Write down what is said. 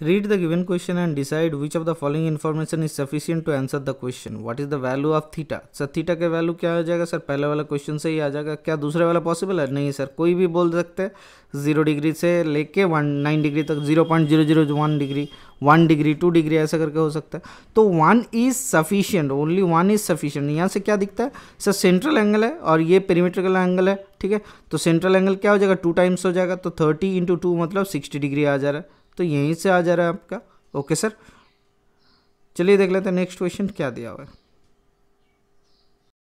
Read the given question and decide which of the following information is sufficient to answer the question. What is the value of theta? Sir theta के value क्या हो जाएगा sir पहले वाला question से ही आ जाएगा क्या दूसरे वाला पॉसिबल है नहीं सर कोई भी बोल सकते जीरो डिग्री से लेके वन नाइन डिग्री तक zero point zero zero one degree one degree two degree ऐसा करके हो सकता है तो one is sufficient only one is sufficient यहाँ से क्या दिखता है सर सेंट्रल एंगल है और ये पेरीमीट्रिकल एंगल है ठीक है तो सेंट्रल एंगल क्या हो जाएगा टू टाइम्स हो जाएगा तो थर्टी इंटू टू मतलब सिक्सटी डिग्री आ जा रहा है तो यहीं से आ जा रहा है आपका ओके सर चलिए देख लेते हैं नेक्स्ट क्वेश्चन क्या दिया हुआ है